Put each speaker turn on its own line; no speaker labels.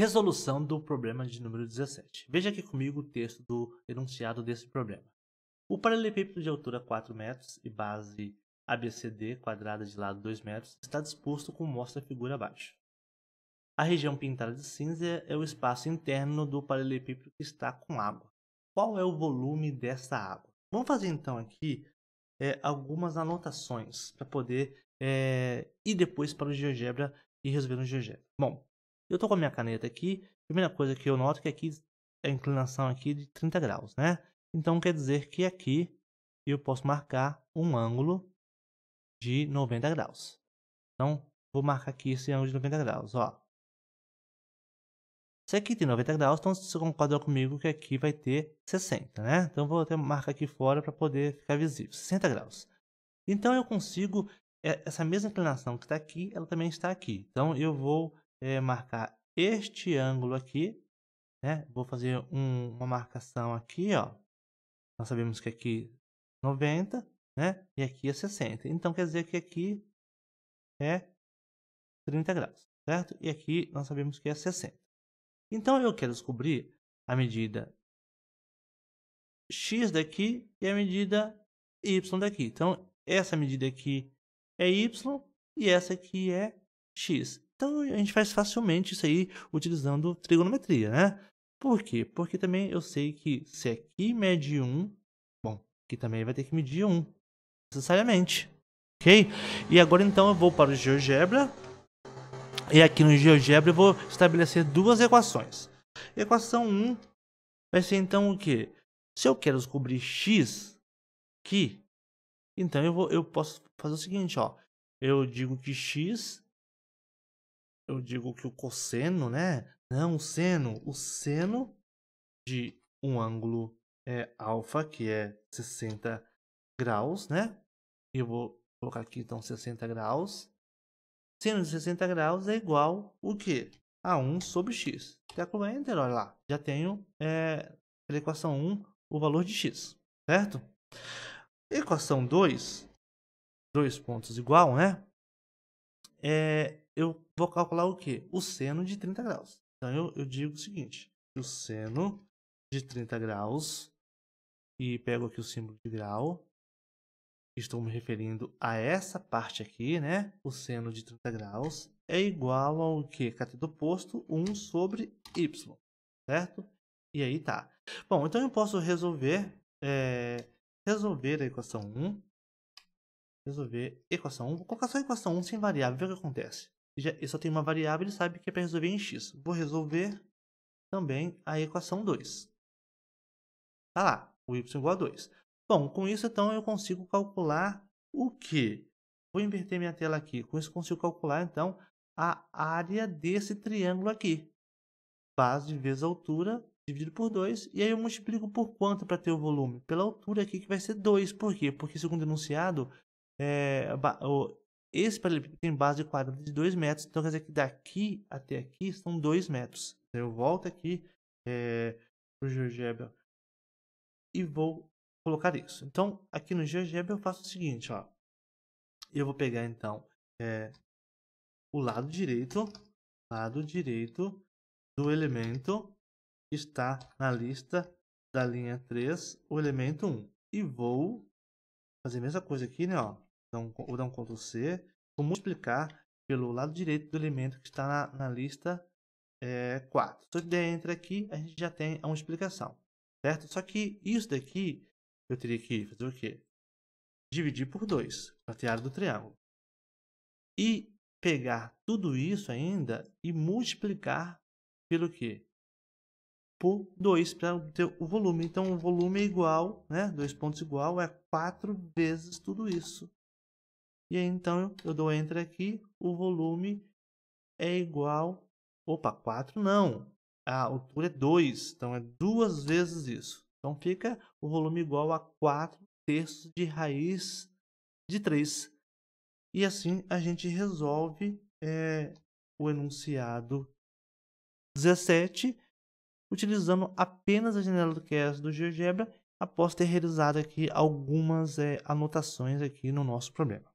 Resolução do problema de número 17. Veja aqui comigo o texto do enunciado desse problema. O paralelepípedo de altura 4 metros e base ABCD quadrada de lado 2 metros está disposto como mostra a figura abaixo. A região pintada de cinza é o espaço interno do paralelepípedo que está com água. Qual é o volume dessa água? Vamos fazer então aqui é, algumas anotações para poder é, ir depois para o GeoGebra e resolver no GeoGebra. Bom, eu tô com a minha caneta aqui. Primeira coisa que eu noto é que aqui é a inclinação aqui de 30 graus, né? Então quer dizer que aqui eu posso marcar um ângulo de 90 graus. Então vou marcar aqui esse ângulo de 90 graus, ó. Se aqui tem 90 graus, então você concorda comigo que aqui vai ter 60, né? Então vou até marcar aqui fora para poder ficar visível, 60 graus. Então eu consigo é, essa mesma inclinação que está aqui, ela também está aqui. Então eu vou é, marcar este ângulo aqui, né? Vou fazer um, uma marcação aqui, ó. Nós sabemos que aqui 90, né? E aqui é 60. Então quer dizer que aqui é 30 graus, certo? E aqui nós sabemos que é 60. Então eu quero descobrir a medida x daqui e a medida y daqui. Então essa medida aqui é y e essa aqui é x. Então a gente faz facilmente isso aí utilizando trigonometria, né? Por quê? Porque também eu sei que se aqui mede 1, bom, aqui também vai ter que medir 1, necessariamente, ok? E agora então eu vou para o GeoGebra, e aqui no GeoGebra eu vou estabelecer duas equações. Equação 1 vai ser então o quê? Se eu quero descobrir x aqui, então eu, vou, eu posso fazer o seguinte, ó. Eu digo que x eu digo que o cosseno, né? Não, o seno. O seno de um ângulo é alfa, que é 60 graus, né? Eu vou colocar aqui então 60 graus. Seno de 60 graus é igual o que? A 1 sobre x. Teclo Enter, olha lá. Já tenho é, pela equação 1 o valor de x, certo? Equação 2, dois pontos igual, né? É, eu vou calcular o que? O seno de 30 graus. Então eu, eu digo o seguinte: o seno de 30 graus, e pego aqui o símbolo de grau, estou me referindo a essa parte aqui, né? O seno de 30 graus é igual ao que? Cateto oposto, 1 sobre y, certo? E aí tá. Bom, então eu posso resolver, é, resolver a equação 1. Resolver equação 1. Vou colocar só a equação 1 sem variável, ver o que acontece já, eu só tenho uma variável, ele sabe que é para resolver em x. Vou resolver também a equação 2. Está lá, o y igual a 2. Bom, com isso então eu consigo calcular o que? Vou inverter minha tela aqui. Com isso consigo calcular então a área desse triângulo aqui. Base vezes altura dividido por 2. E aí eu multiplico por quanto para ter o volume? Pela altura aqui que vai ser 2. Por quê? Porque segundo o enunciado, é, o, esse paralelepípedo tem base de 42 metros, então quer dizer que daqui até aqui são 2 metros. Eu volto aqui é, para o GeoGebra e vou colocar isso. Então, aqui no Geogebra eu faço o seguinte, ó. Eu vou pegar, então, é, o lado direito, lado direito do elemento que está na lista da linha 3, o elemento 1. E vou fazer a mesma coisa aqui, né, ó então ou dão Ctrl C, vou multiplicar pelo lado direito do elemento que está na, na lista é, 4. Se eu der Enter aqui, a gente já tem uma explicação, certo? Só que isso daqui, eu teria que fazer o quê? Dividir por 2, a do triângulo. E pegar tudo isso ainda e multiplicar pelo quê? por 2 para ter o volume. Então, o volume é igual, né? 2 pontos igual é 4 vezes tudo isso. E aí, então eu dou enter aqui, o volume é igual. Opa, 4 não. A altura é 2, então é duas vezes isso. Então fica o volume igual a 4 terços de raiz de 3. E assim a gente resolve é, o enunciado 17, utilizando apenas a janela do QS do GeoGebra, após ter realizado aqui algumas é, anotações aqui no nosso problema.